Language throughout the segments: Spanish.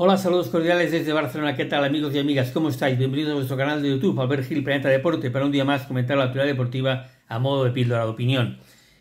Hola, saludos cordiales desde Barcelona. ¿Qué tal, amigos y amigas? ¿Cómo estáis? Bienvenidos a nuestro canal de YouTube, Albert Gil Planeta Deporte, para un día más comentar la actualidad deportiva a modo de píldora de opinión.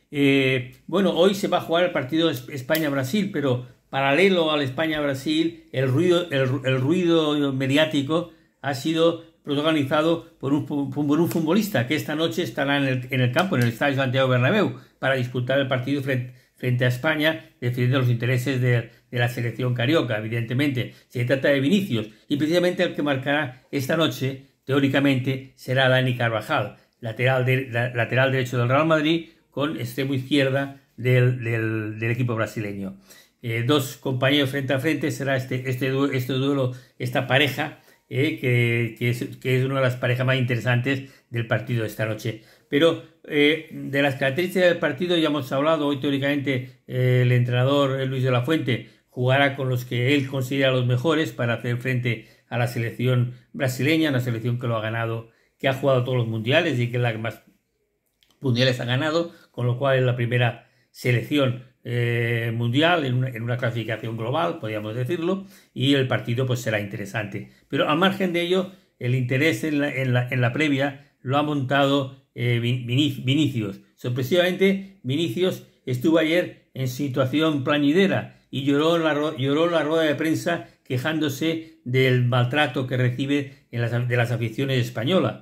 Eh, bueno, hoy se va a jugar el partido España-Brasil, pero paralelo al España-Brasil, el ruido, mediático ha sido protagonizado por un, futbolista que esta noche estará en el, campo, en el estadio Santiago Bernabéu, para disputar el partido frente frente a España, defendiendo los intereses de, de, la selección carioca, evidentemente. Se trata de Vinicius, y precisamente el que marcará esta noche, teóricamente, será Dani Carvajal, lateral, lateral derecho del Real Madrid, con extremo izquierda del, del, equipo brasileño. Eh, dos compañeros frente a frente será este, este, este duelo, esta pareja, eh, que, que es una de las parejas más interesantes del partido de esta noche. Pero eh, de las características del partido ya hemos hablado. Hoy teóricamente eh, el entrenador eh, Luis de la Fuente jugará con los que él considera los mejores para hacer frente a la selección brasileña, una selección que lo ha ganado, que ha jugado todos los mundiales y que es la que más mundiales ha ganado, con lo cual es la primera selección mundial en una, clasificación global, podríamos decirlo, y el partido pues será interesante. Pero al margen de ello, el interés en en la, en la previa lo ha montado eh, Vinicius. Sorpresivamente, Vinicius estuvo ayer en situación plañidera y lloró en la, lloró la rueda de prensa quejándose del maltrato que recibe de las aficiones españolas.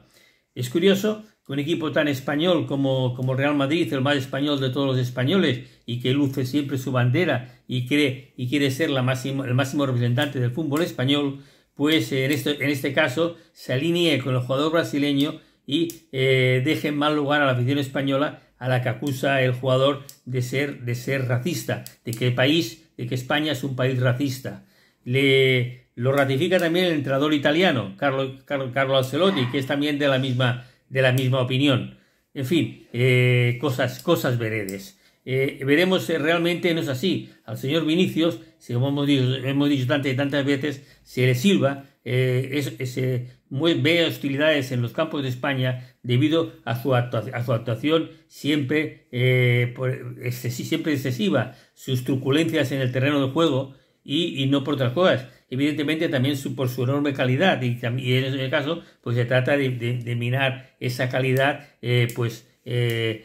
Es curioso que un equipo tan español como, el Real Madrid, el más español de todos los españoles, y que luce siempre su bandera y, cree, y quiere ser la el máximo representante del fútbol español, pues eh, en en este caso se alinee con el jugador brasileño y eh, deje en mal lugar a la afición española a la que acusa el jugador de ser, de ser racista, de que país, de que España es un país racista. Le, lo ratifica también el entrenador italiano, Carlo, Carlo, Ancelotti, que es también de la misma, de la misma opinión. En fin, eh, cosas, cosas veredes. Eh, veremos eh, realmente no es así. Al señor Vinicius, si como hemos dicho, hemos dicho tantas, tantas veces, se le silba, ese es, muy ve hostilidades en los campos de España debido a su, a su actuación siempre, eh, siempre excesiva, sus truculencias en el terreno de juego y, no por otras cosas. Evidentemente también por su enorme calidad y, en ese caso pues se trata de, minar esa calidad eh, pues eh,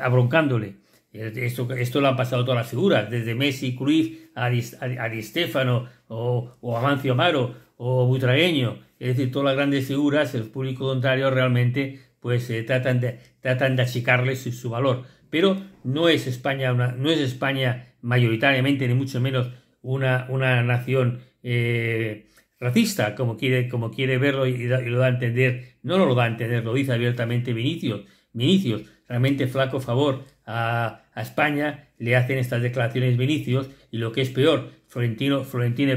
abroncándole. Esto, lo han pasado todas las figuras, desde Messi, Cruyff, Aristéfano o, o Amancio Amaro o Butragueño. Es decir, todas las grandes figuras, el público contrario realmente pues eh, tratan, de, tratan achicarles su, valor. Pero no es España, no es España mayoritariamente, ni mucho menos una, una nación eh, racista, como quiere, como quiere verlo y, lo da a entender. No, lo va a entender, lo dice abiertamente Vinicius. Vinicius, realmente flaco favor a, España, le hacen estas declaraciones Vinicius y lo que es peor, Florentino,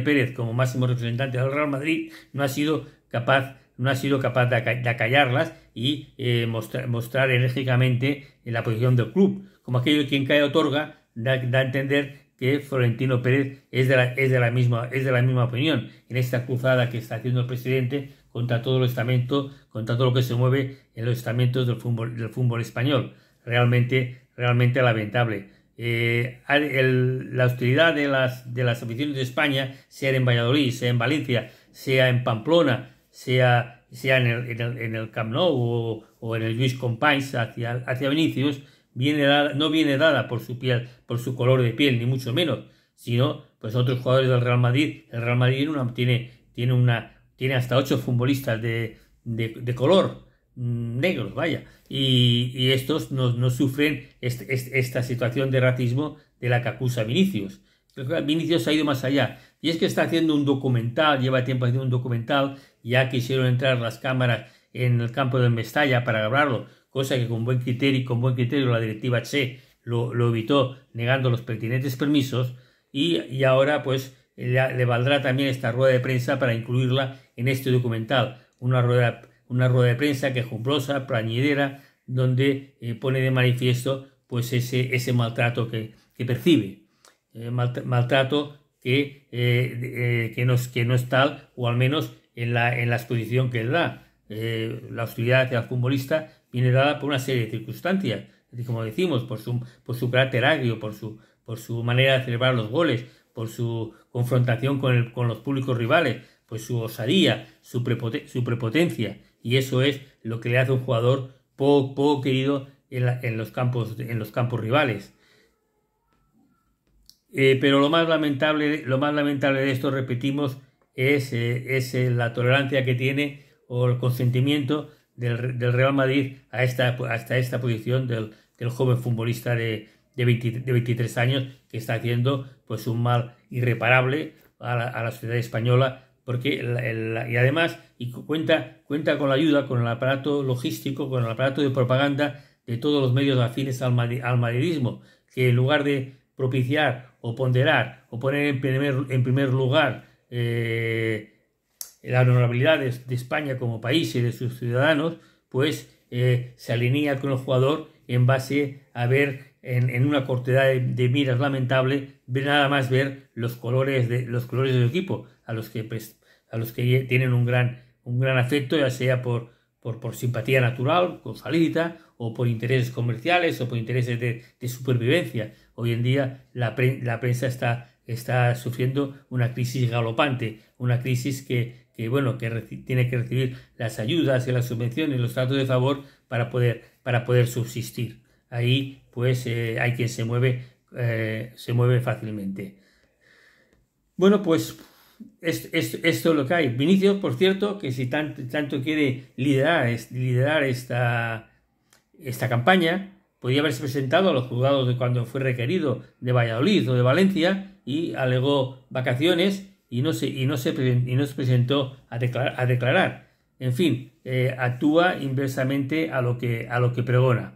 Pérez como máximo representante del Real Madrid no ha sido capaz no ha sido capaz de, acallarlas y eh, mostrar, mostrar, enérgicamente la posición del club. Como aquello quien cae otorga, da, a entender que Florentino Pérez es de, la, misma, es de la misma opinión. En esta cruzada que está haciendo el presidente contra todo el estamento, contra todo lo que se mueve en los estamentos fútbol, del fútbol español. Realmente realmente lamentable. Eh, la hostilidad de las, de aficiones de España, sea en Valladolid, sea en Valencia, sea en Pamplona, sea, sea en, el, en, Camp Nou o, en el Luis Companys hacia, hacia Vinicius, viene no viene dada por su piel, por su color de piel, ni mucho menos, sino pues otros jugadores del Real Madrid. El Real Madrid tiene, tiene, una, tiene hasta ocho futbolistas de, de, de color Mm, negros, vaya, y, estos no, sufren esta situación de racismo de la que acusa Vinicius. Vinicius ha ido más allá, y es que está haciendo un documental, lleva tiempo haciendo un documental, ya quisieron entrar las cámaras en el campo de Mestalla para grabarlo, cosa que con buen criterio, con buen criterio la directiva Che lo, evitó negando los pertinentes permisos, y, ahora pues le, le valdrá también esta rueda de prensa para incluirla en este documental, una rueda una rueda de prensa quejumbrosa, plañidera, donde eh, pone de manifiesto pues ese, ese maltrato que, percibe. Eh, maltrato que, eh, que, no es, que no tal, o al menos en la, exposición que él da. la hostilidad hacia el futbolista viene dada por una serie de circunstancias, como decimos, por su, por su carácter agrio, por su, por su manera de celebrar los goles, por su confrontación con, con los públicos rivales, pues su osadía, su, prepotencia, y eso es lo que le hace un jugador poco, querido en, los campos, en los campos rivales. Eh, pero lo más, lamentable, lo más lamentable de esto, repetimos, es, eh, eh, la tolerancia que tiene o el consentimiento del, Real Madrid a esta, hasta esta posición del, joven futbolista de, de, 23 años que está haciendo pues, un mal irreparable a la sociedad española porque y además y cuenta, cuenta con la ayuda, con el aparato logístico, con el aparato de propaganda de todos los medios afines al, al que en lugar de propiciar o ponderar o poner en primer, en primer lugar la eh, las de España como país y de sus ciudadanos, pues eh, se alinea con el jugador en base a ver en, una cortedad de, miras lamentable, nada más ver los colores de los colores del equipo, a los que pues, a los que tienen un gran, un gran afecto, ya sea por, por, simpatía natural, con salida o por intereses comerciales, o por intereses de, supervivencia. Hoy en día la, prensa está, está sufriendo una crisis galopante, una crisis que, bueno, que tiene que recibir las ayudas y las subvenciones, los tratos de favor para poder, para poder subsistir. Ahí, pues, eh, hay quien se mueve, eh, se mueve fácilmente. Bueno, pues esto es lo que hay. Vinicius, por cierto, que si tanto, quiere liderar, liderar esta, esta campaña, podía haberse presentado a los juzgados de cuando fue requerido de Valladolid o de Valencia y alegó vacaciones y no se, y no se, presentó a, a declarar. En fin, eh, actúa inversamente a lo, que, a lo que pregona.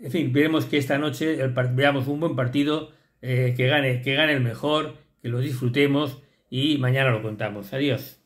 En fin, veremos que esta noche veamos un buen partido, eh, que, gane, que gane el mejor, que lo disfrutemos y mañana lo contamos. Adiós.